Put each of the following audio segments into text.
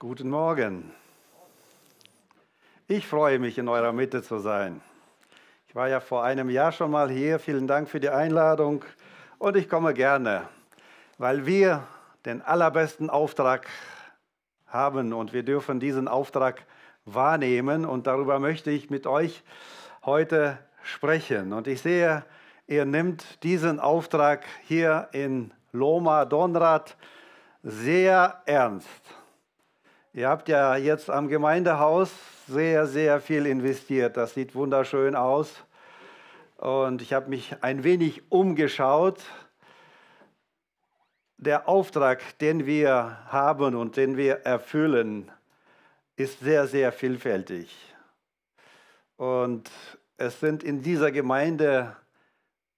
Guten Morgen. Ich freue mich, in eurer Mitte zu sein. Ich war ja vor einem Jahr schon mal hier. Vielen Dank für die Einladung. Und ich komme gerne, weil wir den allerbesten Auftrag haben und wir dürfen diesen Auftrag wahrnehmen. Und darüber möchte ich mit euch heute sprechen. Und ich sehe, ihr nehmt diesen Auftrag hier in Loma Donrad sehr ernst. Ihr habt ja jetzt am Gemeindehaus sehr, sehr viel investiert. Das sieht wunderschön aus. Und ich habe mich ein wenig umgeschaut. Der Auftrag, den wir haben und den wir erfüllen, ist sehr, sehr vielfältig. Und es sind in dieser Gemeinde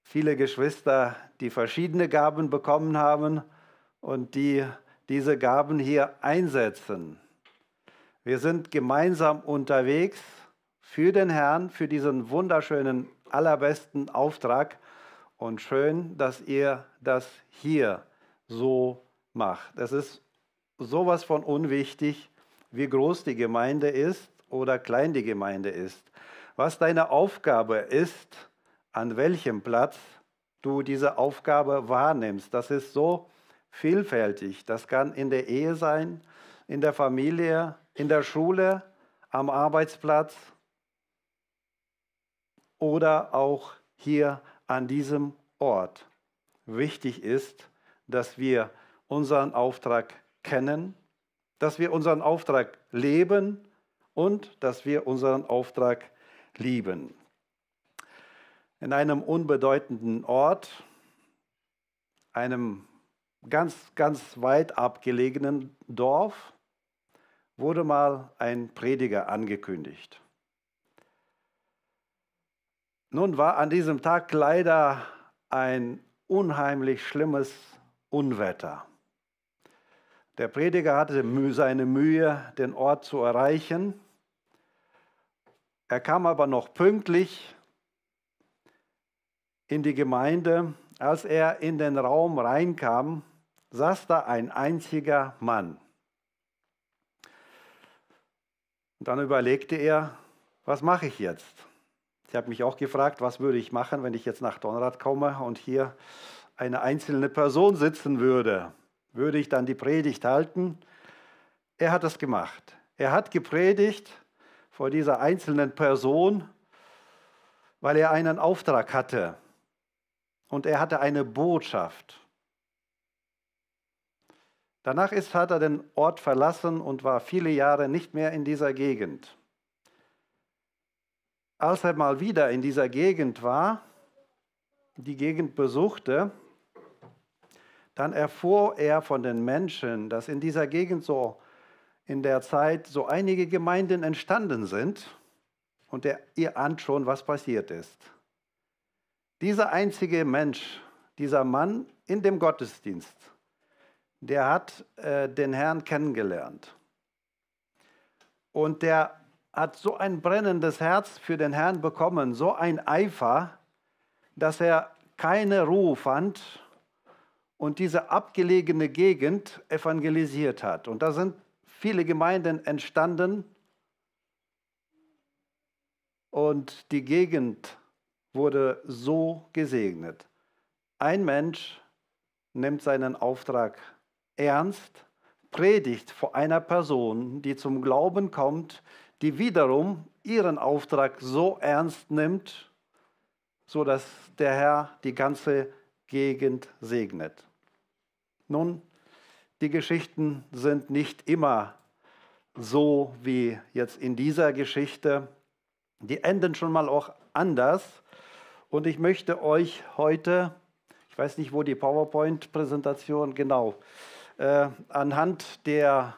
viele Geschwister, die verschiedene Gaben bekommen haben und die diese Gaben hier einsetzen. Wir sind gemeinsam unterwegs für den Herrn, für diesen wunderschönen, allerbesten Auftrag. Und schön, dass ihr das hier so macht. Es ist sowas von unwichtig, wie groß die Gemeinde ist oder klein die Gemeinde ist. Was deine Aufgabe ist, an welchem Platz du diese Aufgabe wahrnimmst, das ist so vielfältig. Das kann in der Ehe sein, in der Familie, in der Schule, am Arbeitsplatz oder auch hier an diesem Ort. Wichtig ist, dass wir unseren Auftrag kennen, dass wir unseren Auftrag leben und dass wir unseren Auftrag lieben. In einem unbedeutenden Ort, einem ganz, ganz weit abgelegenen Dorf, wurde mal ein Prediger angekündigt. Nun war an diesem Tag leider ein unheimlich schlimmes Unwetter. Der Prediger hatte seine Mühe, den Ort zu erreichen. Er kam aber noch pünktlich in die Gemeinde. Als er in den Raum reinkam, saß da ein einziger Mann. Und dann überlegte er, was mache ich jetzt? Ich habe mich auch gefragt, was würde ich machen, wenn ich jetzt nach Donrad komme und hier eine einzelne Person sitzen würde. Würde ich dann die Predigt halten? Er hat es gemacht. Er hat gepredigt vor dieser einzelnen Person, weil er einen Auftrag hatte. Und er hatte eine Botschaft. Danach ist, hat er den Ort verlassen und war viele Jahre nicht mehr in dieser Gegend. Als er mal wieder in dieser Gegend war, die Gegend besuchte, dann erfuhr er von den Menschen, dass in dieser Gegend so in der Zeit so einige Gemeinden entstanden sind und der, ihr ahnt schon, was passiert ist. Dieser einzige Mensch, dieser Mann in dem Gottesdienst, der hat äh, den Herrn kennengelernt. Und der hat so ein brennendes Herz für den Herrn bekommen, so ein Eifer, dass er keine Ruhe fand und diese abgelegene Gegend evangelisiert hat. Und da sind viele Gemeinden entstanden und die Gegend wurde so gesegnet. Ein Mensch nimmt seinen Auftrag Ernst predigt vor einer Person, die zum Glauben kommt, die wiederum ihren Auftrag so ernst nimmt, so dass der Herr die ganze Gegend segnet. Nun, die Geschichten sind nicht immer so wie jetzt in dieser Geschichte. Die enden schon mal auch anders. Und ich möchte euch heute, ich weiß nicht, wo die PowerPoint-Präsentation genau ist, äh, anhand der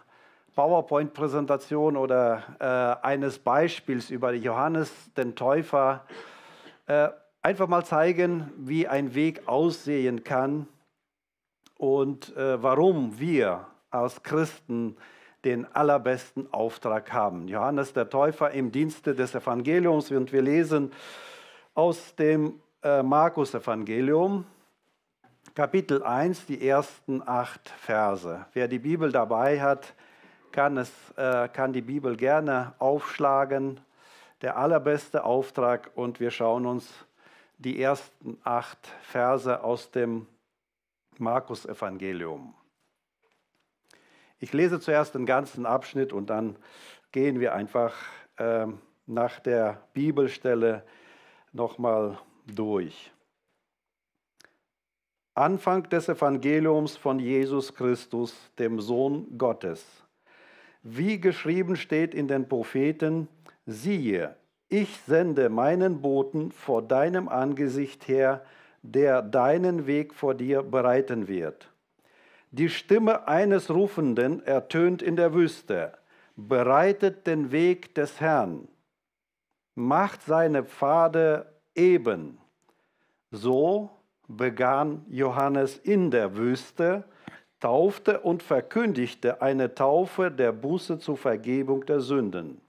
PowerPoint-Präsentation oder äh, eines Beispiels über Johannes den Täufer äh, einfach mal zeigen, wie ein Weg aussehen kann und äh, warum wir als Christen den allerbesten Auftrag haben. Johannes der Täufer im Dienste des Evangeliums und wir lesen aus dem äh, Markus-Evangelium, Kapitel 1, die ersten acht Verse. Wer die Bibel dabei hat, kann, es, äh, kann die Bibel gerne aufschlagen. Der allerbeste Auftrag und wir schauen uns die ersten acht Verse aus dem Markus-Evangelium. Ich lese zuerst den ganzen Abschnitt und dann gehen wir einfach äh, nach der Bibelstelle nochmal durch. Anfang des Evangeliums von Jesus Christus, dem Sohn Gottes. Wie geschrieben steht in den Propheten, siehe, ich sende meinen Boten vor deinem Angesicht her, der deinen Weg vor dir bereiten wird. Die Stimme eines Rufenden ertönt in der Wüste, bereitet den Weg des Herrn, macht seine Pfade eben. So begann Johannes in der Wüste, taufte und verkündigte eine Taufe der Buße zur Vergebung der Sünden.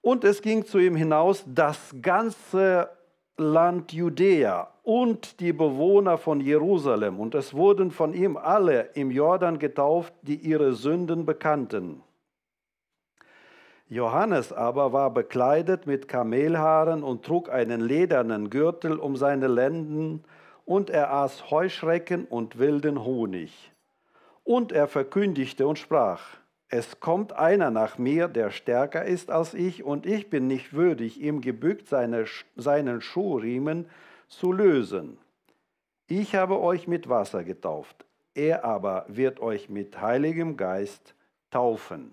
Und es ging zu ihm hinaus das ganze Land Judäa und die Bewohner von Jerusalem. Und es wurden von ihm alle im Jordan getauft, die ihre Sünden bekannten. Johannes aber war bekleidet mit Kamelhaaren und trug einen ledernen Gürtel um seine Lenden, und er aß Heuschrecken und wilden Honig. Und er verkündigte und sprach, es kommt einer nach mir, der stärker ist als ich, und ich bin nicht würdig, ihm gebückt seine, seinen Schuhriemen zu lösen. Ich habe euch mit Wasser getauft, er aber wird euch mit Heiligem Geist taufen.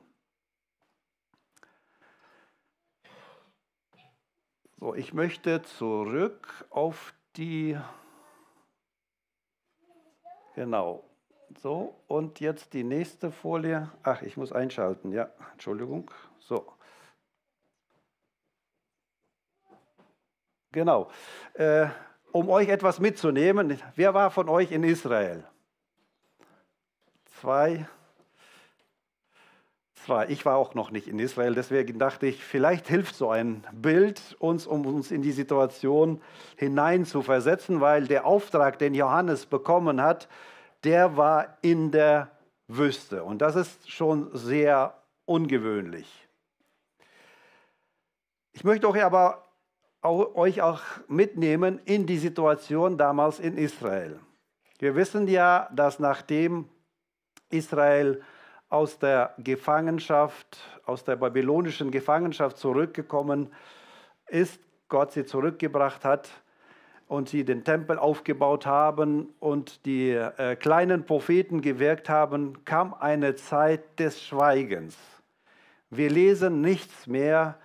So, ich möchte zurück auf die. Genau. So, und jetzt die nächste Folie. Ach, ich muss einschalten, ja. Entschuldigung. So. Genau. Äh, um euch etwas mitzunehmen, wer war von euch in Israel? Zwei, war, ich war auch noch nicht in Israel, deswegen dachte ich, vielleicht hilft so ein Bild uns, um uns in die Situation hinein zu versetzen, weil der Auftrag, den Johannes bekommen hat, der war in der Wüste. Und das ist schon sehr ungewöhnlich. Ich möchte euch aber auch, euch auch mitnehmen in die Situation damals in Israel. Wir wissen ja, dass nachdem Israel aus der Gefangenschaft, aus der babylonischen Gefangenschaft zurückgekommen ist, Gott sie zurückgebracht hat und sie den Tempel aufgebaut haben und die äh, kleinen Propheten gewirkt haben, kam eine Zeit des Schweigens. Wir lesen nichts mehr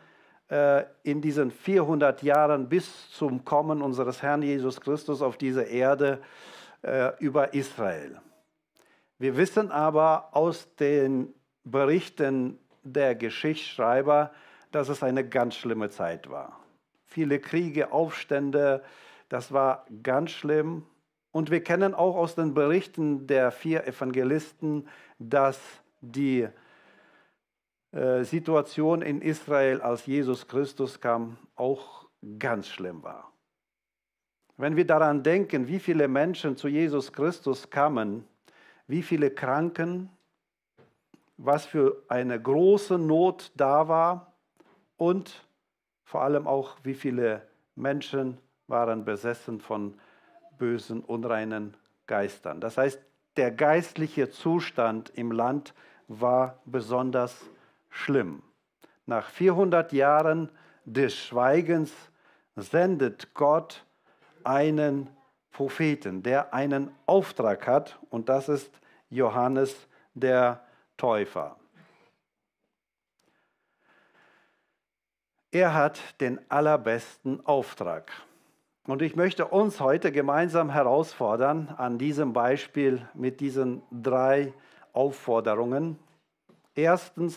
äh, in diesen 400 Jahren bis zum Kommen unseres Herrn Jesus Christus auf diese Erde äh, über Israel. Wir wissen aber aus den Berichten der Geschichtsschreiber, dass es eine ganz schlimme Zeit war. Viele Kriege, Aufstände, das war ganz schlimm. Und wir kennen auch aus den Berichten der vier Evangelisten, dass die äh, Situation in Israel, als Jesus Christus kam, auch ganz schlimm war. Wenn wir daran denken, wie viele Menschen zu Jesus Christus kamen, wie viele Kranken, was für eine große Not da war und vor allem auch, wie viele Menschen waren besessen von bösen, unreinen Geistern. Das heißt, der geistliche Zustand im Land war besonders schlimm. Nach 400 Jahren des Schweigens sendet Gott einen Propheten, der einen Auftrag hat, und das ist Johannes der Täufer. Er hat den allerbesten Auftrag. Und ich möchte uns heute gemeinsam herausfordern, an diesem Beispiel mit diesen drei Aufforderungen. Erstens,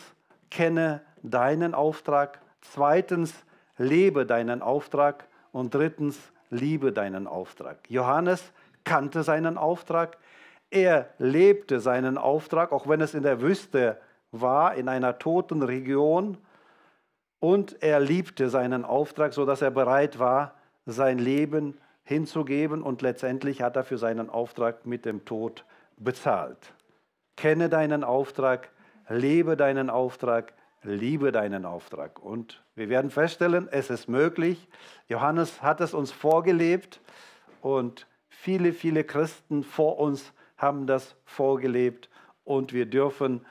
kenne deinen Auftrag. Zweitens, lebe deinen Auftrag. Und drittens, liebe deinen Auftrag. Johannes kannte seinen Auftrag. Er lebte seinen Auftrag, auch wenn es in der Wüste war, in einer toten Region. Und er liebte seinen Auftrag, sodass er bereit war, sein Leben hinzugeben. Und letztendlich hat er für seinen Auftrag mit dem Tod bezahlt. Kenne deinen Auftrag, lebe deinen Auftrag, liebe deinen Auftrag. Und wir werden feststellen, es ist möglich. Johannes hat es uns vorgelebt und viele, viele Christen vor uns haben das vorgelebt und wir dürfen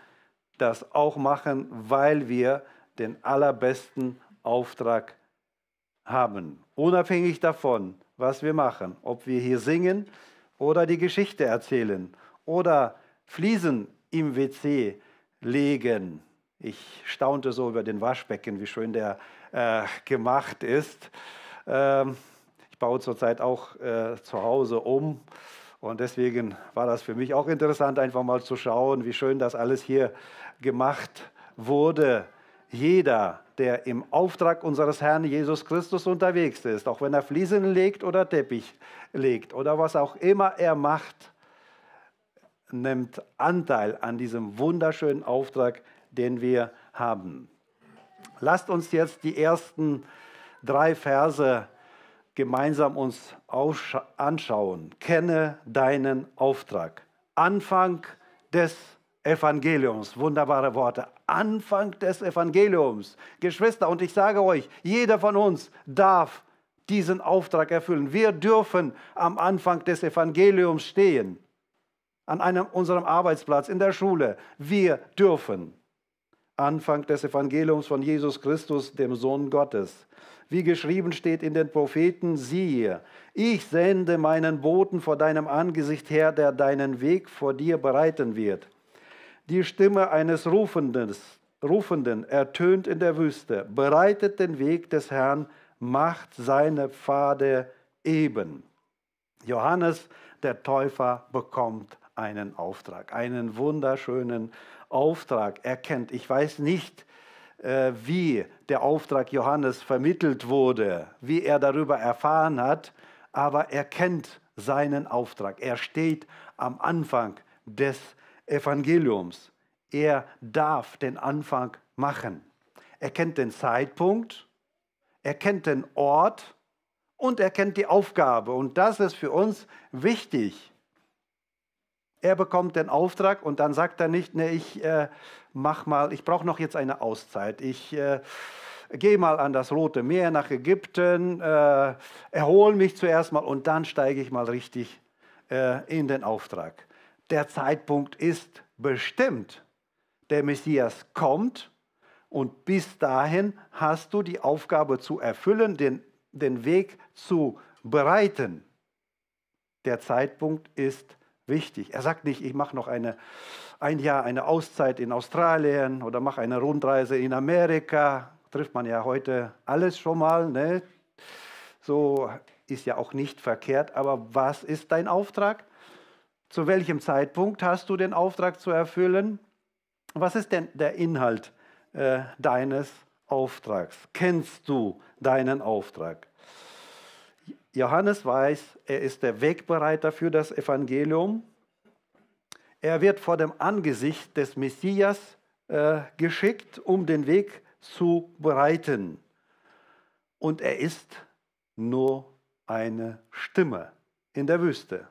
das auch machen, weil wir den allerbesten Auftrag haben. Unabhängig davon, was wir machen, ob wir hier singen oder die Geschichte erzählen oder Fliesen im WC legen. Ich staunte so über den Waschbecken, wie schön der äh, gemacht ist. Ähm, ich baue zurzeit auch äh, zu Hause um und deswegen war das für mich auch interessant, einfach mal zu schauen, wie schön das alles hier gemacht wurde. Jeder, der im Auftrag unseres Herrn Jesus Christus unterwegs ist, auch wenn er Fliesen legt oder Teppich legt oder was auch immer er macht, nimmt Anteil an diesem wunderschönen Auftrag, den wir haben. Lasst uns jetzt die ersten drei Verse gemeinsam uns anschauen. Kenne deinen Auftrag. Anfang des Evangeliums. Wunderbare Worte. Anfang des Evangeliums. Geschwister, und ich sage euch, jeder von uns darf diesen Auftrag erfüllen. Wir dürfen am Anfang des Evangeliums stehen. An einem, unserem Arbeitsplatz, in der Schule. Wir dürfen. Anfang des Evangeliums von Jesus Christus, dem Sohn Gottes. Wie geschrieben steht in den Propheten, siehe, ich sende meinen Boten vor deinem Angesicht her, der deinen Weg vor dir bereiten wird. Die Stimme eines Rufenden, Rufenden ertönt in der Wüste, bereitet den Weg des Herrn, macht seine Pfade eben. Johannes der Täufer bekommt einen Auftrag, einen wunderschönen Auftrag. Er kennt, ich weiß nicht, äh, wie der Auftrag Johannes vermittelt wurde, wie er darüber erfahren hat, aber er kennt seinen Auftrag. Er steht am Anfang des Evangeliums. Er darf den Anfang machen. Er kennt den Zeitpunkt, er kennt den Ort und er kennt die Aufgabe. Und das ist für uns wichtig. Er bekommt den Auftrag und dann sagt er nicht, ne, ich äh, mach mal, ich brauche noch jetzt eine Auszeit. Ich äh, gehe mal an das Rote Meer nach Ägypten, äh, erhole mich zuerst mal und dann steige ich mal richtig äh, in den Auftrag. Der Zeitpunkt ist bestimmt. Der Messias kommt und bis dahin hast du die Aufgabe zu erfüllen, den, den Weg zu bereiten. Der Zeitpunkt ist wichtig. Er sagt nicht, ich mache noch eine ein Jahr eine Auszeit in Australien oder mach eine Rundreise in Amerika. Trifft man ja heute alles schon mal. Ne? So ist ja auch nicht verkehrt. Aber was ist dein Auftrag? Zu welchem Zeitpunkt hast du den Auftrag zu erfüllen? Was ist denn der Inhalt äh, deines Auftrags? Kennst du deinen Auftrag? Johannes weiß, er ist der Wegbereiter für das Evangelium er wird vor dem Angesicht des Messias äh, geschickt, um den Weg zu bereiten. Und er ist nur eine Stimme in der Wüste.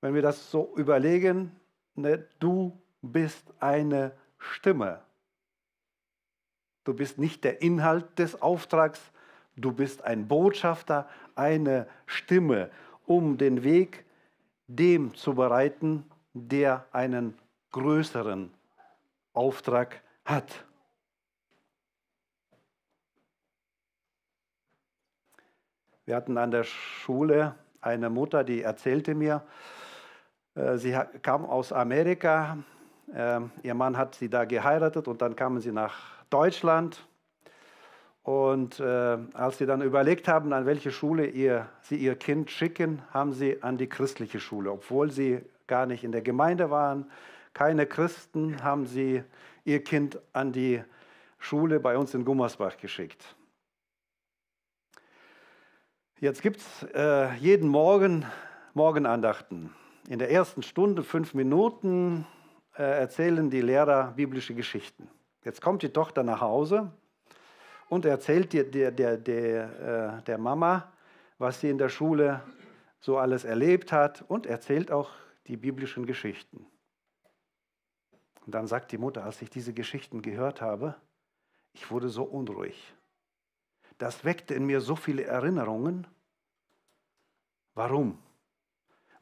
Wenn wir das so überlegen, ne, du bist eine Stimme. Du bist nicht der Inhalt des Auftrags, du bist ein Botschafter, eine Stimme, um den Weg dem zu bereiten, der einen größeren Auftrag hat. Wir hatten an der Schule eine Mutter, die erzählte mir, äh, sie kam aus Amerika, äh, ihr Mann hat sie da geheiratet und dann kamen sie nach Deutschland. Und äh, als sie dann überlegt haben, an welche Schule ihr, sie ihr Kind schicken, haben sie an die christliche Schule, obwohl sie gar nicht in der Gemeinde waren. Keine Christen haben sie ihr Kind an die Schule bei uns in Gummersbach geschickt. Jetzt gibt es äh, jeden Morgen Morgenandachten. In der ersten Stunde, fünf Minuten, äh, erzählen die Lehrer biblische Geschichten. Jetzt kommt die Tochter nach Hause und erzählt der, der, der, der, äh, der Mama, was sie in der Schule so alles erlebt hat und erzählt auch die biblischen Geschichten. Und dann sagt die Mutter, als ich diese Geschichten gehört habe, ich wurde so unruhig. Das weckte in mir so viele Erinnerungen. Warum?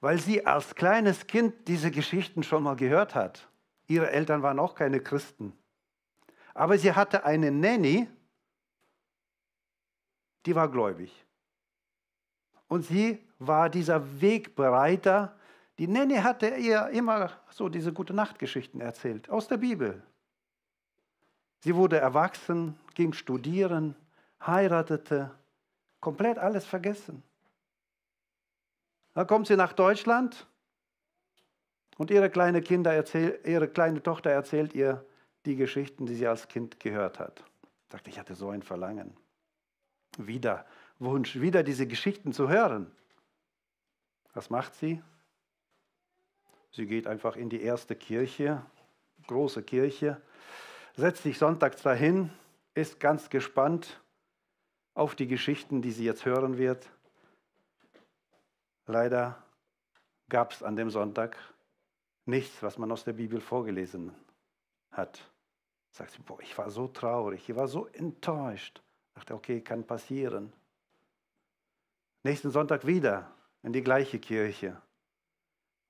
Weil sie als kleines Kind diese Geschichten schon mal gehört hat. Ihre Eltern waren auch keine Christen. Aber sie hatte eine Nanny, die war gläubig. Und sie war dieser Wegbereiter die Nenne hatte ihr immer so diese gute Nachtgeschichten erzählt aus der Bibel. Sie wurde erwachsen, ging studieren, heiratete, komplett alles vergessen. Dann kommt sie nach Deutschland und ihre kleine, Kinder erzähl, ihre kleine Tochter erzählt ihr die Geschichten, die sie als Kind gehört hat. Ich dachte, ich hatte so ein Verlangen. Wieder Wunsch, wieder diese Geschichten zu hören. Was macht sie? Sie geht einfach in die erste Kirche, große Kirche, setzt sich sonntags dahin, ist ganz gespannt auf die Geschichten, die sie jetzt hören wird. Leider gab es an dem Sonntag nichts, was man aus der Bibel vorgelesen hat. Sagt sie, boah, ich war so traurig, ich war so enttäuscht. Dachte, okay, kann passieren. Nächsten Sonntag wieder in die gleiche Kirche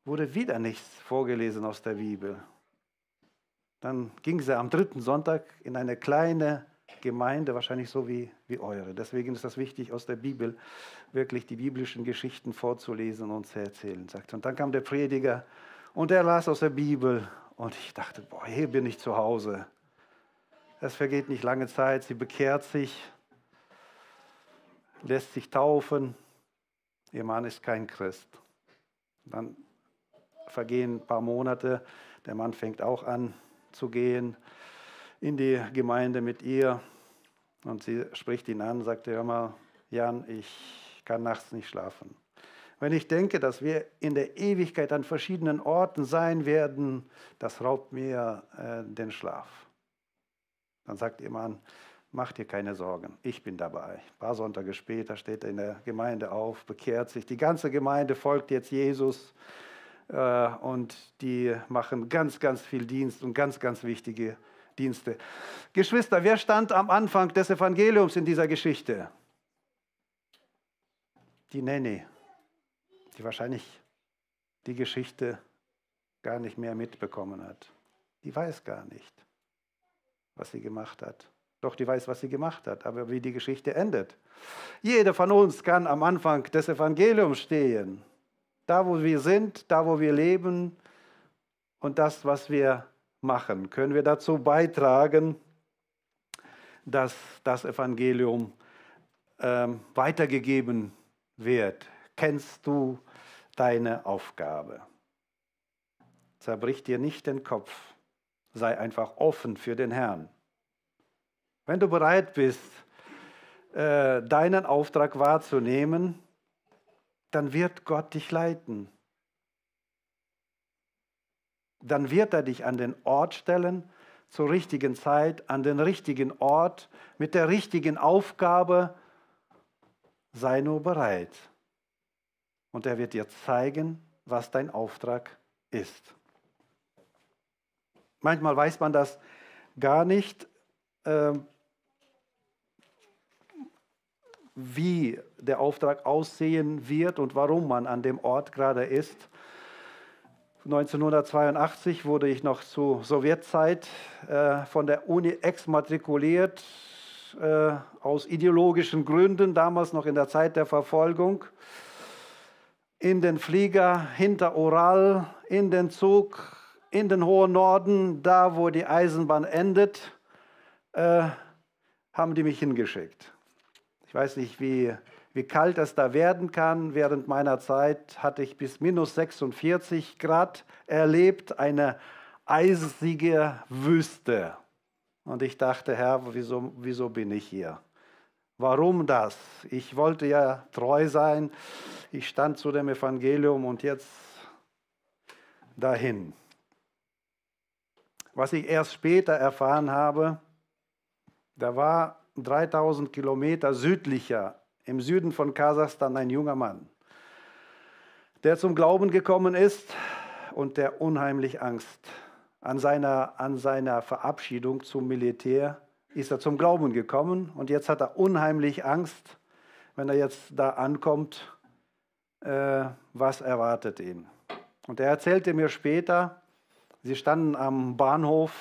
wurde wieder nichts vorgelesen aus der Bibel. Dann ging sie am dritten Sonntag in eine kleine Gemeinde, wahrscheinlich so wie, wie eure. Deswegen ist das wichtig, aus der Bibel wirklich die biblischen Geschichten vorzulesen und zu erzählen. Sagt. Und dann kam der Prediger und er las aus der Bibel und ich dachte, boah, hier bin ich zu Hause. Es vergeht nicht lange Zeit, sie bekehrt sich, lässt sich taufen. Ihr Mann ist kein Christ. Dann vergehen ein paar Monate. Der Mann fängt auch an zu gehen in die Gemeinde mit ihr. Und sie spricht ihn an, sagt, hör immer, Jan, ich kann nachts nicht schlafen. Wenn ich denke, dass wir in der Ewigkeit an verschiedenen Orten sein werden, das raubt mir äh, den Schlaf. Dann sagt ihr Mann, mach dir keine Sorgen, ich bin dabei. Ein paar Sonntage später steht er in der Gemeinde auf, bekehrt sich. Die ganze Gemeinde folgt jetzt Jesus. Äh, und die machen ganz, ganz viel Dienst und ganz, ganz wichtige Dienste. Geschwister, wer stand am Anfang des Evangeliums in dieser Geschichte? Die Nanny, die wahrscheinlich die Geschichte gar nicht mehr mitbekommen hat. Die weiß gar nicht, was sie gemacht hat. Doch die weiß, was sie gemacht hat, aber wie die Geschichte endet. Jeder von uns kann am Anfang des Evangeliums stehen da, wo wir sind, da, wo wir leben und das, was wir machen, können wir dazu beitragen, dass das Evangelium ähm, weitergegeben wird. Kennst du deine Aufgabe? Zerbrich dir nicht den Kopf, sei einfach offen für den Herrn. Wenn du bereit bist, äh, deinen Auftrag wahrzunehmen, dann wird Gott dich leiten. Dann wird er dich an den Ort stellen, zur richtigen Zeit, an den richtigen Ort, mit der richtigen Aufgabe. Sei nur bereit. Und er wird dir zeigen, was dein Auftrag ist. Manchmal weiß man das gar nicht. Ähm, wie der Auftrag aussehen wird und warum man an dem Ort gerade ist. 1982 wurde ich noch zur Sowjetzeit äh, von der Uni exmatrikuliert, äh, aus ideologischen Gründen, damals noch in der Zeit der Verfolgung. In den Flieger, hinter Ural, in den Zug, in den hohen Norden, da wo die Eisenbahn endet, äh, haben die mich hingeschickt. Ich weiß nicht, wie, wie kalt es da werden kann. Während meiner Zeit hatte ich bis minus 46 Grad erlebt, eine eisige Wüste. Und ich dachte, Herr, wieso, wieso bin ich hier? Warum das? Ich wollte ja treu sein. Ich stand zu dem Evangelium und jetzt dahin. Was ich erst später erfahren habe, da war 3000 Kilometer südlicher, im Süden von Kasachstan, ein junger Mann, der zum Glauben gekommen ist und der unheimlich Angst an seiner, an seiner Verabschiedung zum Militär ist er zum Glauben gekommen und jetzt hat er unheimlich Angst, wenn er jetzt da ankommt, äh, was erwartet ihn. Und er erzählte mir später, sie standen am Bahnhof,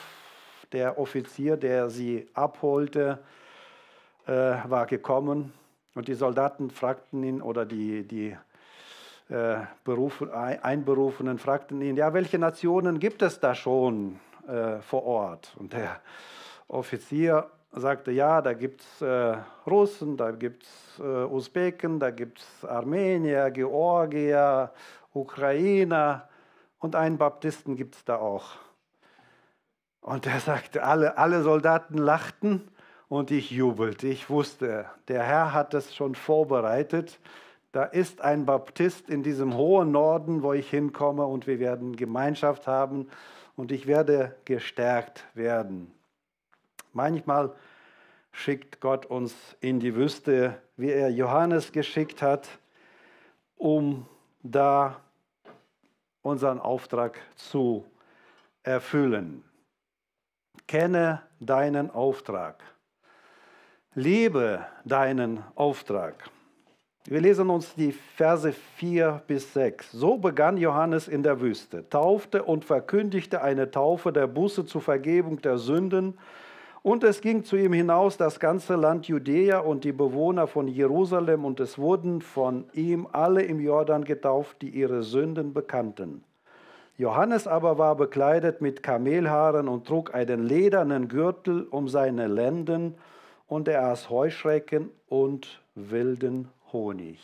der Offizier, der sie abholte, äh, war gekommen und die Soldaten fragten ihn oder die, die äh, Beruf, Einberufenen fragten ihn, ja, welche Nationen gibt es da schon äh, vor Ort? Und der Offizier sagte, ja, da gibt es äh, Russen, da gibt es äh, Usbeken, da gibt es Armenier, Georgier, Ukrainer und einen Baptisten gibt es da auch. Und er sagte, alle, alle Soldaten lachten und ich jubelte. Ich wusste, der Herr hat es schon vorbereitet. Da ist ein Baptist in diesem hohen Norden, wo ich hinkomme und wir werden Gemeinschaft haben und ich werde gestärkt werden. Manchmal schickt Gott uns in die Wüste, wie er Johannes geschickt hat, um da unseren Auftrag zu erfüllen. Kenne deinen Auftrag lebe deinen Auftrag. Wir lesen uns die Verse 4 bis 6. So begann Johannes in der Wüste, taufte und verkündigte eine Taufe der Buße zur Vergebung der Sünden. Und es ging zu ihm hinaus das ganze Land Judäa und die Bewohner von Jerusalem, und es wurden von ihm alle im Jordan getauft, die ihre Sünden bekannten. Johannes aber war bekleidet mit Kamelhaaren und trug einen ledernen Gürtel um seine Lenden, und er aß Heuschrecken und wilden Honig.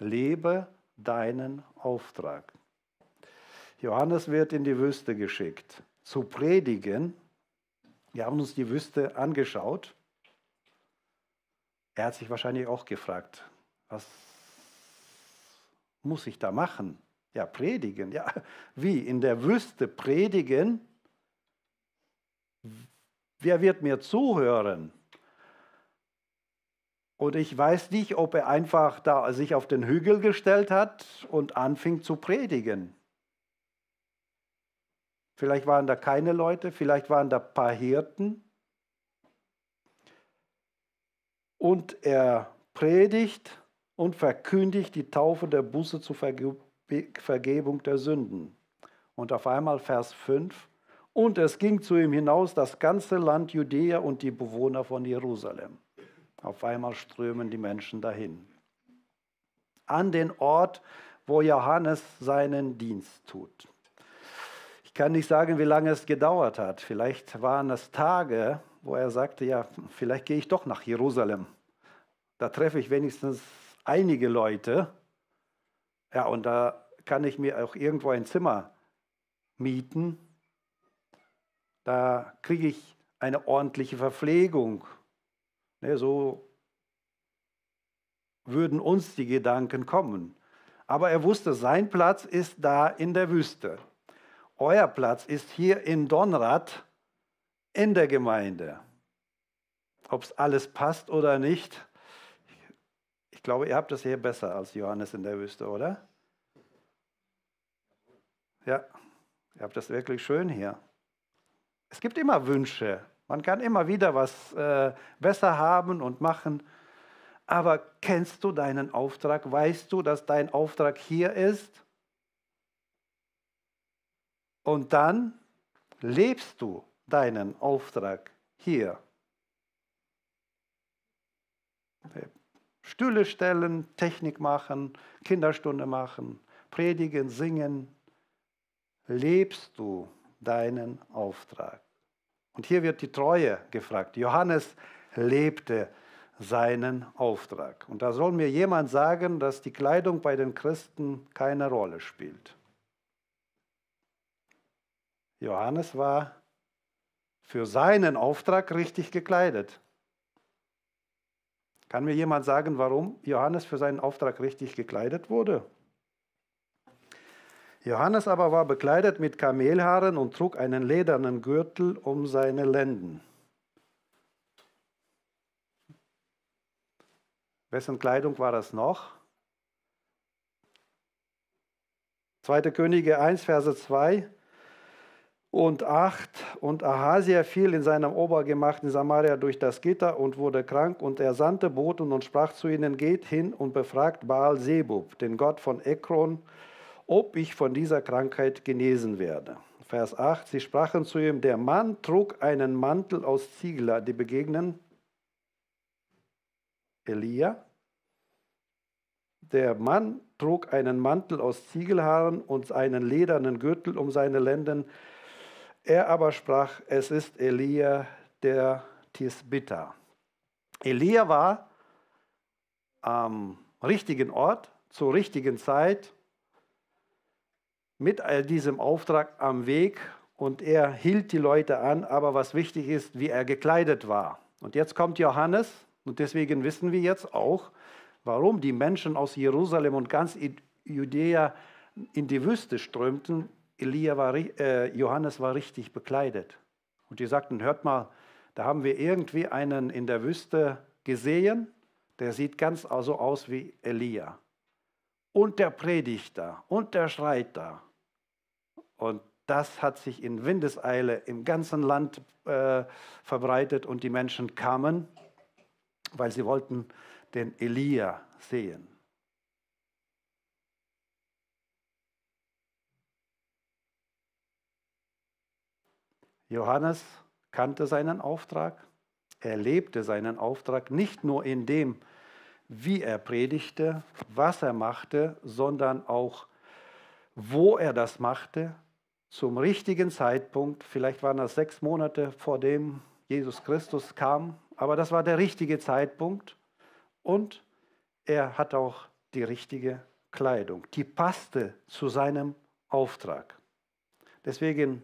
Lebe deinen Auftrag. Johannes wird in die Wüste geschickt, zu predigen. Wir haben uns die Wüste angeschaut. Er hat sich wahrscheinlich auch gefragt, was muss ich da machen? Ja, predigen. Ja, wie? In der Wüste predigen? Wer wird mir zuhören? Und ich weiß nicht, ob er einfach da sich auf den Hügel gestellt hat und anfing zu predigen. Vielleicht waren da keine Leute, vielleicht waren da ein paar Hirten. Und er predigt und verkündigt die Taufe der Buße zur Vergebung der Sünden. Und auf einmal Vers 5. Und es ging zu ihm hinaus das ganze Land Judäa und die Bewohner von Jerusalem. Auf einmal strömen die Menschen dahin. An den Ort, wo Johannes seinen Dienst tut. Ich kann nicht sagen, wie lange es gedauert hat. Vielleicht waren es Tage, wo er sagte, ja, vielleicht gehe ich doch nach Jerusalem. Da treffe ich wenigstens einige Leute. Ja, und da kann ich mir auch irgendwo ein Zimmer mieten. Da kriege ich eine ordentliche Verpflegung Ne, so würden uns die Gedanken kommen. Aber er wusste, sein Platz ist da in der Wüste. Euer Platz ist hier in Donrad in der Gemeinde. Ob es alles passt oder nicht, ich glaube, ihr habt das hier besser als Johannes in der Wüste, oder? Ja, ihr habt das wirklich schön hier. Es gibt immer Wünsche, man kann immer wieder was äh, besser haben und machen. Aber kennst du deinen Auftrag? Weißt du, dass dein Auftrag hier ist? Und dann lebst du deinen Auftrag hier. Stühle stellen, Technik machen, Kinderstunde machen, predigen, singen. Lebst du deinen Auftrag? Und hier wird die Treue gefragt. Johannes lebte seinen Auftrag. Und da soll mir jemand sagen, dass die Kleidung bei den Christen keine Rolle spielt. Johannes war für seinen Auftrag richtig gekleidet. Kann mir jemand sagen, warum Johannes für seinen Auftrag richtig gekleidet wurde? Johannes aber war bekleidet mit Kamelhaaren und trug einen ledernen Gürtel um seine Lenden. Wessen Kleidung war das noch? 2. Könige 1, Verse 2 und 8. Und Ahasia fiel in seinem Obergemach in Samaria durch das Gitter und wurde krank. Und er sandte Boten und sprach zu ihnen: Geht hin und befragt Baal Sebub, den Gott von Ekron, ob ich von dieser Krankheit genesen werde. Vers 8, sie sprachen zu ihm, der Mann trug einen Mantel aus Ziegler, die begegnen Elia. Der Mann trug einen Mantel aus Ziegelhaaren und einen ledernen Gürtel um seine Lenden. Er aber sprach, es ist Elia der Tisbita. Elia war am richtigen Ort, zur richtigen Zeit mit all diesem Auftrag am Weg und er hielt die Leute an, aber was wichtig ist, wie er gekleidet war. Und jetzt kommt Johannes und deswegen wissen wir jetzt auch, warum die Menschen aus Jerusalem und ganz Judäa in die Wüste strömten. Elia war, äh, Johannes war richtig bekleidet. Und die sagten, hört mal, da haben wir irgendwie einen in der Wüste gesehen, der sieht ganz so aus wie Elia. Und der predigt und der Schreiter und das hat sich in Windeseile im ganzen Land äh, verbreitet und die Menschen kamen, weil sie wollten den Elia sehen. Johannes kannte seinen Auftrag, er lebte seinen Auftrag nicht nur in dem, wie er predigte, was er machte, sondern auch, wo er das machte, zum richtigen Zeitpunkt, vielleicht waren das sechs Monate vor dem Jesus Christus kam, aber das war der richtige Zeitpunkt und er hat auch die richtige Kleidung, die passte zu seinem Auftrag. Deswegen,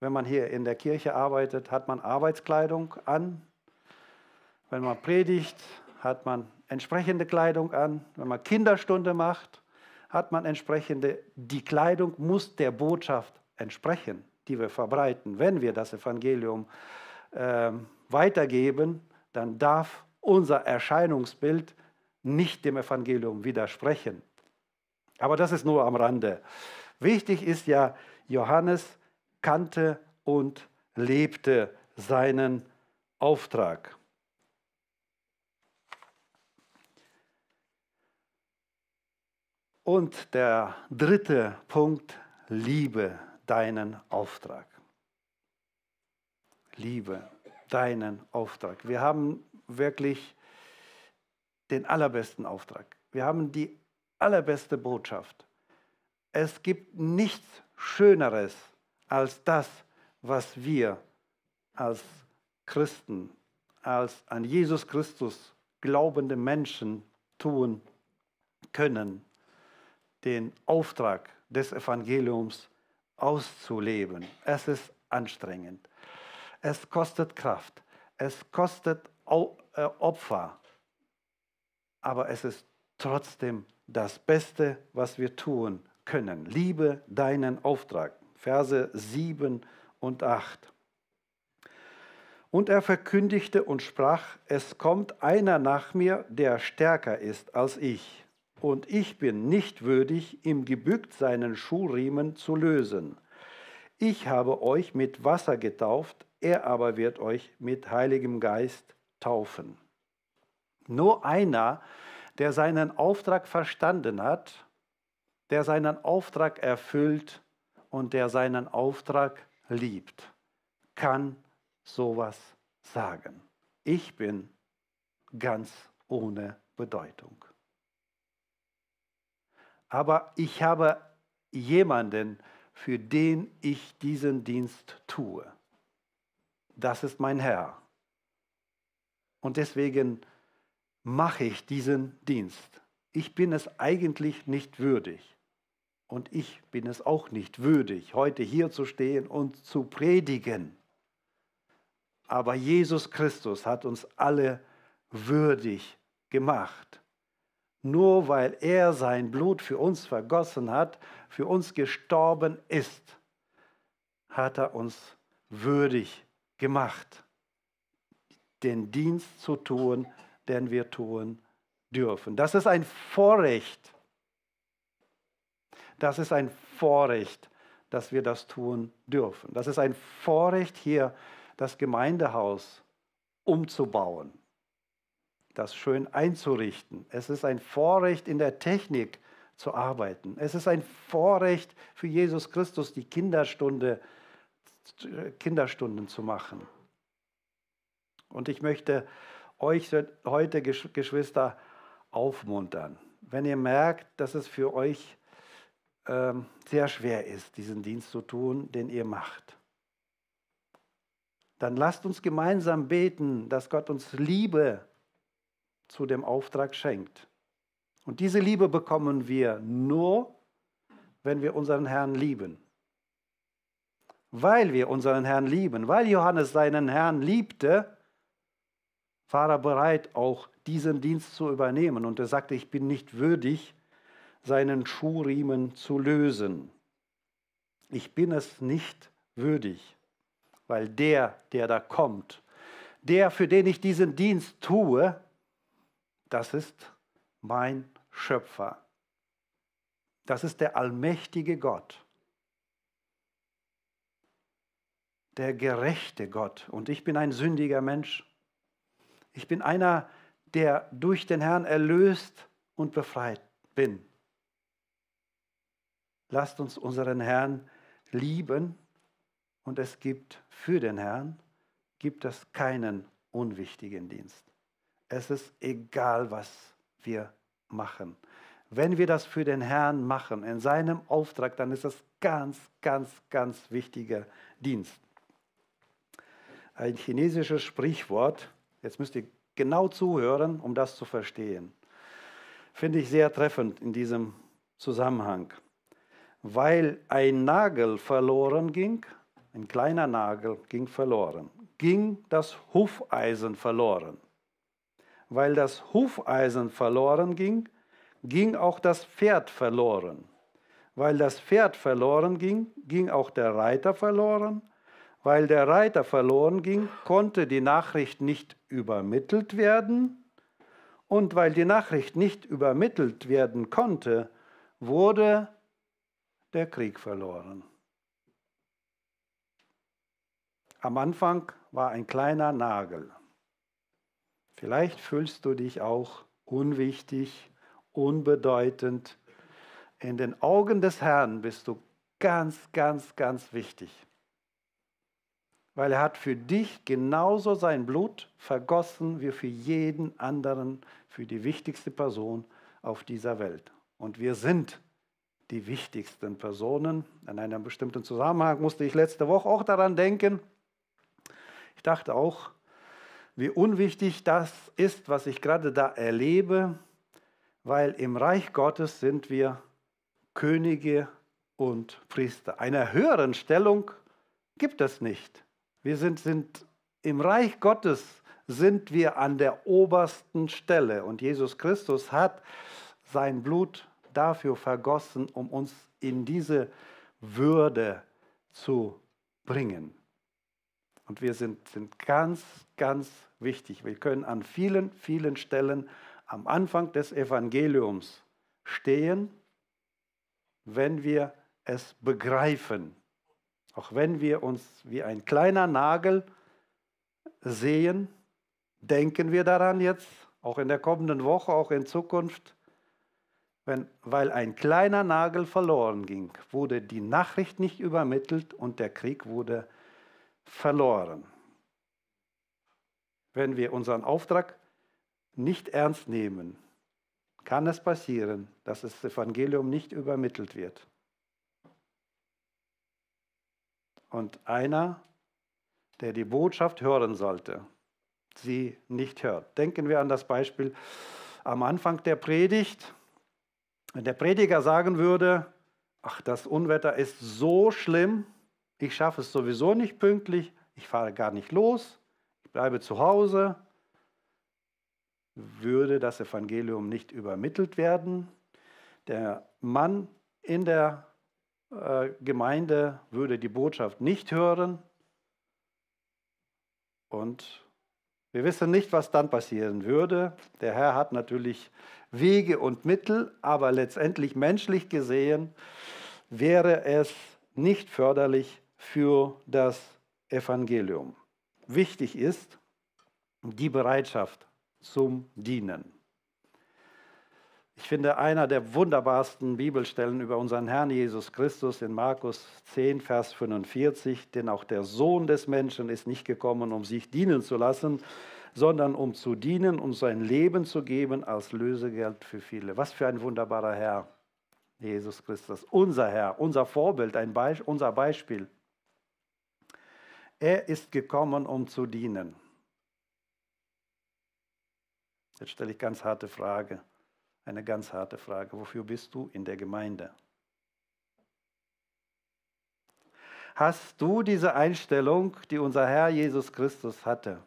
wenn man hier in der Kirche arbeitet, hat man Arbeitskleidung an. Wenn man predigt, hat man entsprechende Kleidung an. Wenn man Kinderstunde macht, hat man entsprechende, die Kleidung muss der Botschaft entsprechen, die wir verbreiten. Wenn wir das Evangelium äh, weitergeben, dann darf unser Erscheinungsbild nicht dem Evangelium widersprechen. Aber das ist nur am Rande. Wichtig ist ja, Johannes kannte und lebte seinen Auftrag. Und der dritte Punkt, Liebe deinen Auftrag. Liebe deinen Auftrag. Wir haben wirklich den allerbesten Auftrag. Wir haben die allerbeste Botschaft. Es gibt nichts Schöneres als das, was wir als Christen, als an Jesus Christus glaubende Menschen tun können, den Auftrag des Evangeliums auszuleben. Es ist anstrengend. Es kostet Kraft. Es kostet äh, Opfer. Aber es ist trotzdem das Beste, was wir tun können. Liebe deinen Auftrag. Verse 7 und 8. Und er verkündigte und sprach, es kommt einer nach mir, der stärker ist als ich und ich bin nicht würdig, ihm gebückt seinen Schuhriemen zu lösen. Ich habe euch mit Wasser getauft, er aber wird euch mit Heiligem Geist taufen. Nur einer, der seinen Auftrag verstanden hat, der seinen Auftrag erfüllt und der seinen Auftrag liebt, kann sowas sagen. Ich bin ganz ohne Bedeutung aber ich habe jemanden, für den ich diesen Dienst tue. Das ist mein Herr. Und deswegen mache ich diesen Dienst. Ich bin es eigentlich nicht würdig. Und ich bin es auch nicht würdig, heute hier zu stehen und zu predigen. Aber Jesus Christus hat uns alle würdig gemacht nur weil er sein Blut für uns vergossen hat, für uns gestorben ist, hat er uns würdig gemacht, den Dienst zu tun, den wir tun dürfen. Das ist ein Vorrecht. Das ist ein Vorrecht, dass wir das tun dürfen. Das ist ein Vorrecht hier, das Gemeindehaus umzubauen das schön einzurichten. Es ist ein Vorrecht in der Technik zu arbeiten. Es ist ein Vorrecht für Jesus Christus, die Kinderstunde, Kinderstunden zu machen. Und ich möchte euch heute, Geschwister, aufmuntern. Wenn ihr merkt, dass es für euch ähm, sehr schwer ist, diesen Dienst zu tun, den ihr macht, dann lasst uns gemeinsam beten, dass Gott uns Liebe zu dem Auftrag schenkt. Und diese Liebe bekommen wir nur, wenn wir unseren Herrn lieben. Weil wir unseren Herrn lieben, weil Johannes seinen Herrn liebte, war er bereit, auch diesen Dienst zu übernehmen. Und er sagte, ich bin nicht würdig, seinen Schuhriemen zu lösen. Ich bin es nicht würdig, weil der, der da kommt, der, für den ich diesen Dienst tue, das ist mein Schöpfer. Das ist der allmächtige Gott, der gerechte Gott. Und ich bin ein sündiger Mensch. Ich bin einer, der durch den Herrn erlöst und befreit bin. Lasst uns unseren Herrn lieben und es gibt für den Herrn, gibt es keinen unwichtigen Dienst. Es ist egal, was wir machen. Wenn wir das für den Herrn machen, in seinem Auftrag, dann ist das ganz, ganz, ganz wichtiger Dienst. Ein chinesisches Sprichwort, jetzt müsst ihr genau zuhören, um das zu verstehen, finde ich sehr treffend in diesem Zusammenhang. Weil ein Nagel verloren ging, ein kleiner Nagel ging verloren, ging das Hufeisen verloren weil das Hufeisen verloren ging, ging auch das Pferd verloren. Weil das Pferd verloren ging, ging auch der Reiter verloren. Weil der Reiter verloren ging, konnte die Nachricht nicht übermittelt werden. Und weil die Nachricht nicht übermittelt werden konnte, wurde der Krieg verloren. Am Anfang war ein kleiner Nagel. Vielleicht fühlst du dich auch unwichtig, unbedeutend. In den Augen des Herrn bist du ganz, ganz, ganz wichtig. Weil er hat für dich genauso sein Blut vergossen wie für jeden anderen, für die wichtigste Person auf dieser Welt. Und wir sind die wichtigsten Personen. In einem bestimmten Zusammenhang musste ich letzte Woche auch daran denken. Ich dachte auch, wie unwichtig das ist, was ich gerade da erlebe, weil im Reich Gottes sind wir Könige und Priester. Einer höheren Stellung gibt es nicht. Wir sind, sind im Reich Gottes sind wir an der obersten Stelle und Jesus Christus hat sein Blut dafür vergossen, um uns in diese Würde zu bringen. Und wir sind, sind ganz, ganz wichtig. Wir können an vielen, vielen Stellen am Anfang des Evangeliums stehen, wenn wir es begreifen. Auch wenn wir uns wie ein kleiner Nagel sehen, denken wir daran jetzt, auch in der kommenden Woche, auch in Zukunft. Wenn, weil ein kleiner Nagel verloren ging, wurde die Nachricht nicht übermittelt und der Krieg wurde verloren, wenn wir unseren Auftrag nicht ernst nehmen kann es passieren, dass das Evangelium nicht übermittelt wird. Und einer, der die Botschaft hören sollte, sie nicht hört. Denken wir an das Beispiel am Anfang der Predigt. Wenn der Prediger sagen würde, ach, das Unwetter ist so schlimm, ich schaffe es sowieso nicht pünktlich, ich fahre gar nicht los, ich bleibe zu Hause, würde das Evangelium nicht übermittelt werden. Der Mann in der äh, Gemeinde würde die Botschaft nicht hören. Und wir wissen nicht, was dann passieren würde. Der Herr hat natürlich Wege und Mittel, aber letztendlich menschlich gesehen wäre es nicht förderlich, für das Evangelium. Wichtig ist die Bereitschaft zum Dienen. Ich finde, einer der wunderbarsten Bibelstellen über unseren Herrn Jesus Christus in Markus 10, Vers 45, denn auch der Sohn des Menschen ist nicht gekommen, um sich dienen zu lassen, sondern um zu dienen, und sein Leben zu geben als Lösegeld für viele. Was für ein wunderbarer Herr, Jesus Christus, unser Herr, unser Vorbild, Be unser Beispiel. Er ist gekommen, um zu dienen. Jetzt stelle ich ganz harte Frage, eine ganz harte Frage. Wofür bist du in der Gemeinde? Hast du diese Einstellung, die unser Herr Jesus Christus hatte?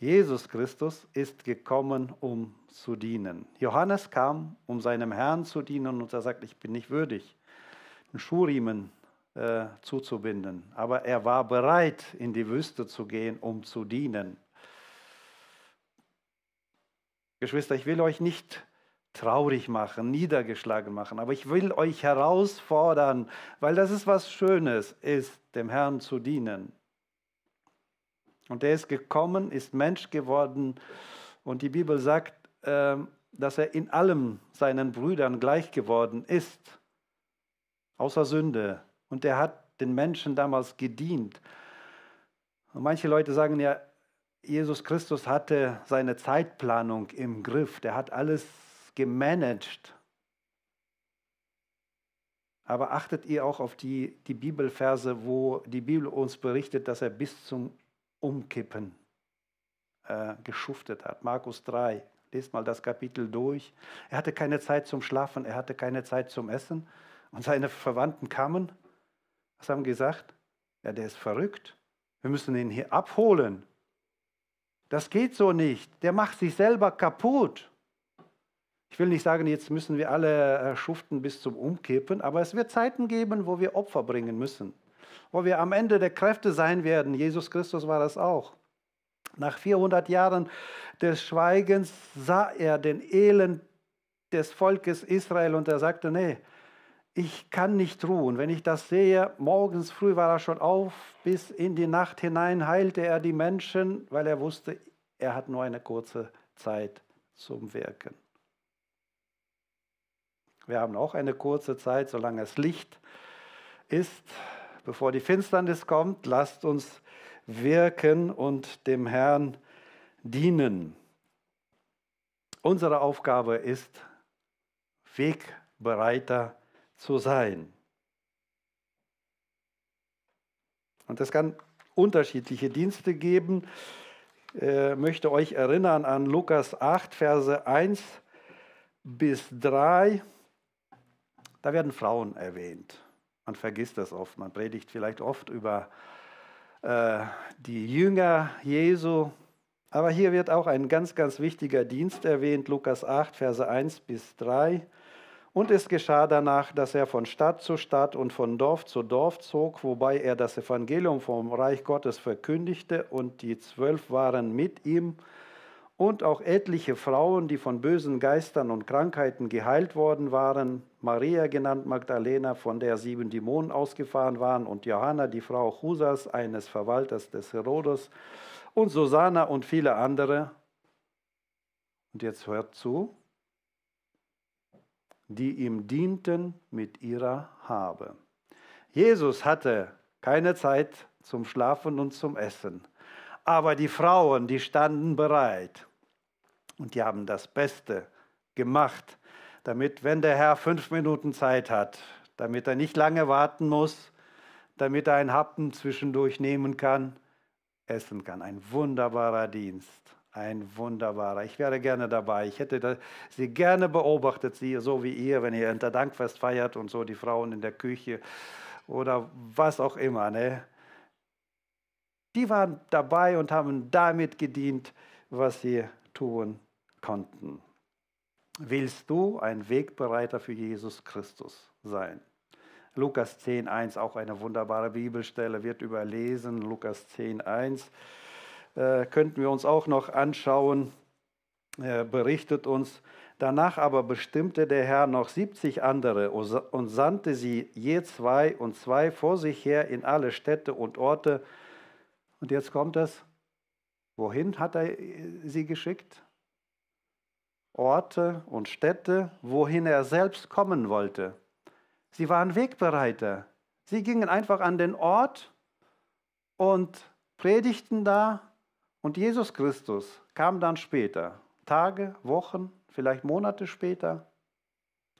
Jesus Christus ist gekommen, um zu dienen. Johannes kam, um seinem Herrn zu dienen und er sagt, ich bin nicht würdig, einen Schuhriemen äh, zuzubinden. Aber er war bereit, in die Wüste zu gehen, um zu dienen. Geschwister, ich will euch nicht traurig machen, niedergeschlagen machen, aber ich will euch herausfordern, weil das ist was Schönes, ist dem Herrn zu dienen. Und er ist gekommen, ist Mensch geworden und die Bibel sagt, ähm, dass er in allem seinen Brüdern gleich geworden ist, außer Sünde. Und er hat den Menschen damals gedient. Und manche Leute sagen ja, Jesus Christus hatte seine Zeitplanung im Griff, der hat alles gemanagt. Aber achtet ihr auch auf die, die Bibelverse, wo die Bibel uns berichtet, dass er bis zum Umkippen äh, geschuftet hat. Markus 3, lest mal das Kapitel durch. Er hatte keine Zeit zum Schlafen, er hatte keine Zeit zum Essen. Und seine Verwandten kamen was haben gesagt? Ja, der ist verrückt. Wir müssen ihn hier abholen. Das geht so nicht. Der macht sich selber kaputt. Ich will nicht sagen, jetzt müssen wir alle äh, schuften bis zum Umkippen, aber es wird Zeiten geben, wo wir Opfer bringen müssen, wo wir am Ende der Kräfte sein werden. Jesus Christus war das auch. Nach 400 Jahren des Schweigens sah er den Elend des Volkes Israel und er sagte, nee, ich kann nicht ruhen. Wenn ich das sehe, morgens früh war er schon auf, bis in die Nacht hinein heilte er die Menschen, weil er wusste, er hat nur eine kurze Zeit zum Wirken. Wir haben auch eine kurze Zeit, solange es Licht ist, bevor die Finsternis kommt. Lasst uns wirken und dem Herrn dienen. Unsere Aufgabe ist, Wegbereiter zu zu sein. Und es kann unterschiedliche Dienste geben. Ich äh, möchte euch erinnern an Lukas 8, Verse 1 bis 3. Da werden Frauen erwähnt. Man vergisst das oft. Man predigt vielleicht oft über äh, die Jünger Jesu. Aber hier wird auch ein ganz, ganz wichtiger Dienst erwähnt. Lukas 8, Verse 1 bis 3. Und es geschah danach, dass er von Stadt zu Stadt und von Dorf zu Dorf zog, wobei er das Evangelium vom Reich Gottes verkündigte, und die zwölf waren mit ihm, und auch etliche Frauen, die von bösen Geistern und Krankheiten geheilt worden waren, Maria genannt Magdalena, von der sieben Dämonen ausgefahren waren, und Johanna, die Frau Chusas, eines Verwalters des Herodes, und Susanna und viele andere. Und jetzt hört zu, die ihm dienten, mit ihrer Habe. Jesus hatte keine Zeit zum Schlafen und zum Essen, aber die Frauen, die standen bereit und die haben das Beste gemacht, damit, wenn der Herr fünf Minuten Zeit hat, damit er nicht lange warten muss, damit er einen Happen zwischendurch nehmen kann, essen kann. Ein wunderbarer Dienst. Ein wunderbarer. Ich wäre gerne dabei. Ich hätte sie gerne beobachtet, sie so wie ihr, wenn ihr Erntedankfest feiert und so die Frauen in der Küche oder was auch immer. Ne? Die waren dabei und haben damit gedient, was sie tun konnten. Willst du ein Wegbereiter für Jesus Christus sein? Lukas 10.1, auch eine wunderbare Bibelstelle, wird überlesen. Lukas 10.1. Äh, könnten wir uns auch noch anschauen, äh, berichtet uns, danach aber bestimmte der Herr noch 70 andere und sandte sie je zwei und zwei vor sich her in alle Städte und Orte. Und jetzt kommt es, wohin hat er äh, sie geschickt? Orte und Städte, wohin er selbst kommen wollte. Sie waren Wegbereiter. Sie gingen einfach an den Ort und predigten da und Jesus Christus kam dann später, Tage, Wochen, vielleicht Monate später.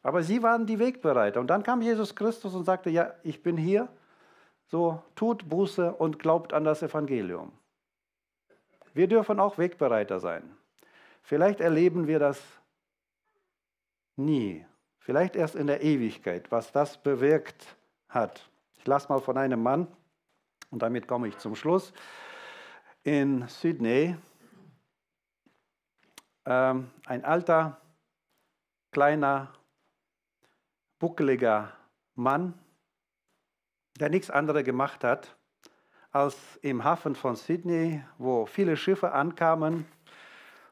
Aber sie waren die Wegbereiter. Und dann kam Jesus Christus und sagte, ja, ich bin hier, so tut Buße und glaubt an das Evangelium. Wir dürfen auch Wegbereiter sein. Vielleicht erleben wir das nie, vielleicht erst in der Ewigkeit, was das bewirkt hat. Ich lasse mal von einem Mann, und damit komme ich zum Schluss, in Sydney ähm, ein alter, kleiner, buckeliger Mann, der nichts anderes gemacht hat, als im Hafen von Sydney, wo viele Schiffe ankamen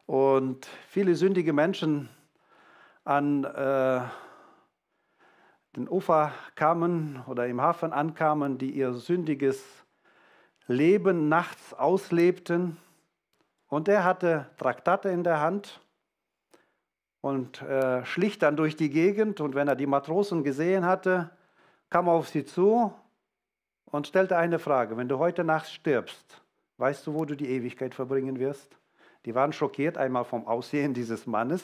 und viele sündige Menschen an äh, den Ufer kamen oder im Hafen ankamen, die ihr sündiges Leben nachts auslebten. Und er hatte Traktate in der Hand und äh, schlich dann durch die Gegend. Und wenn er die Matrosen gesehen hatte, kam er auf sie zu und stellte eine Frage. Wenn du heute Nacht stirbst, weißt du, wo du die Ewigkeit verbringen wirst? Die waren schockiert einmal vom Aussehen dieses Mannes.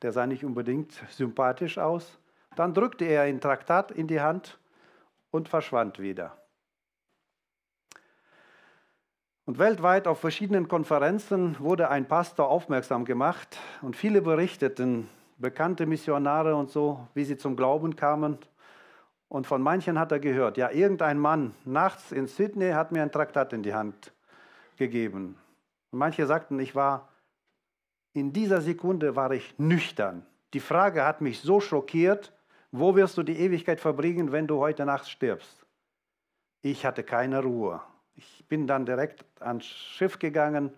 Der sah nicht unbedingt sympathisch aus. Dann drückte er ein Traktat in die Hand und verschwand wieder. Und weltweit auf verschiedenen Konferenzen wurde ein Pastor aufmerksam gemacht und viele berichteten, bekannte Missionare und so, wie sie zum Glauben kamen. Und von manchen hat er gehört, ja, irgendein Mann nachts in Sydney hat mir ein Traktat in die Hand gegeben. Und manche sagten, ich war, in dieser Sekunde war ich nüchtern. Die Frage hat mich so schockiert, wo wirst du die Ewigkeit verbringen, wenn du heute Nacht stirbst? Ich hatte keine Ruhe. Ich bin dann direkt ans Schiff gegangen,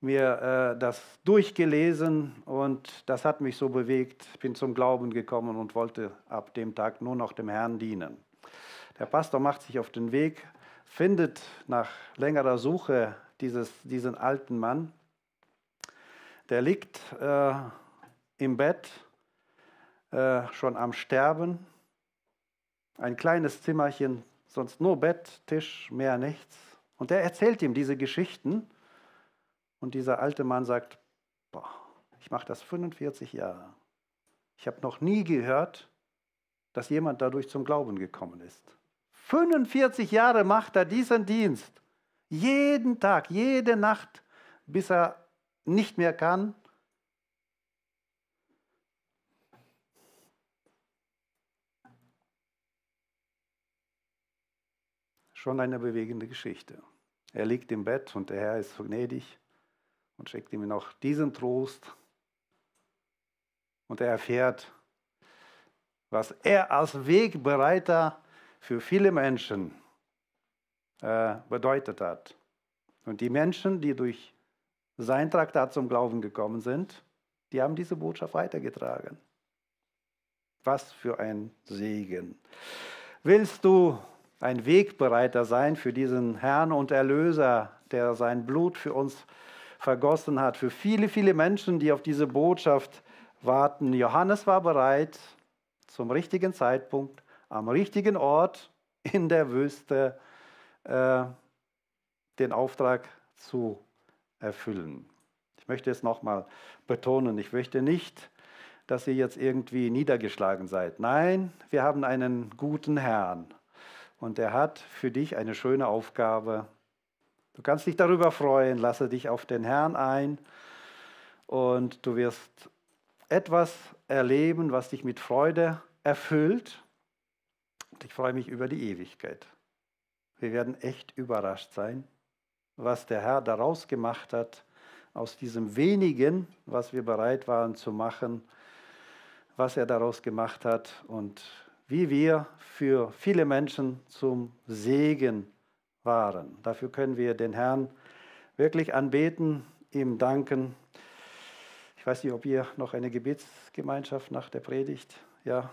mir äh, das durchgelesen und das hat mich so bewegt, Ich bin zum Glauben gekommen und wollte ab dem Tag nur noch dem Herrn dienen. Der Pastor macht sich auf den Weg, findet nach längerer Suche dieses, diesen alten Mann. Der liegt äh, im Bett, äh, schon am Sterben. Ein kleines Zimmerchen sonst nur Bett, Tisch, mehr nichts. Und er erzählt ihm diese Geschichten. Und dieser alte Mann sagt, boah, ich mache das 45 Jahre. Ich habe noch nie gehört, dass jemand dadurch zum Glauben gekommen ist. 45 Jahre macht er diesen Dienst. Jeden Tag, jede Nacht, bis er nicht mehr kann schon eine bewegende Geschichte. Er liegt im Bett und der Herr ist gnädig und schickt ihm noch diesen Trost. Und er erfährt, was er als Wegbereiter für viele Menschen äh, bedeutet hat. Und die Menschen, die durch sein Traktat zum Glauben gekommen sind, die haben diese Botschaft weitergetragen. Was für ein Segen. Willst du ein Wegbereiter sein für diesen Herrn und Erlöser, der sein Blut für uns vergossen hat, für viele, viele Menschen, die auf diese Botschaft warten. Johannes war bereit zum richtigen Zeitpunkt, am richtigen Ort in der Wüste äh, den Auftrag zu erfüllen. Ich möchte es nochmal betonen, ich möchte nicht, dass ihr jetzt irgendwie niedergeschlagen seid. Nein, wir haben einen guten Herrn und er hat für dich eine schöne Aufgabe. Du kannst dich darüber freuen, lasse dich auf den Herrn ein und du wirst etwas erleben, was dich mit Freude erfüllt. Und ich freue mich über die Ewigkeit. Wir werden echt überrascht sein, was der Herr daraus gemacht hat, aus diesem wenigen, was wir bereit waren zu machen, was er daraus gemacht hat und wie wir für viele Menschen zum Segen waren. Dafür können wir den Herrn wirklich anbeten, ihm danken. Ich weiß nicht, ob ihr noch eine Gebetsgemeinschaft nach der Predigt, ja.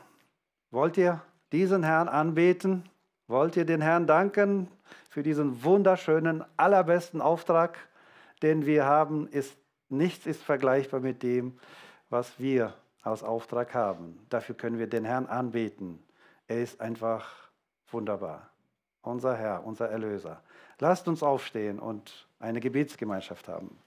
Wollt ihr diesen Herrn anbeten? Wollt ihr den Herrn danken für diesen wunderschönen, allerbesten Auftrag, den wir haben? Ist, nichts ist vergleichbar mit dem, was wir als Auftrag haben. Dafür können wir den Herrn anbeten. Er ist einfach wunderbar. Unser Herr, unser Erlöser. Lasst uns aufstehen und eine Gebetsgemeinschaft haben.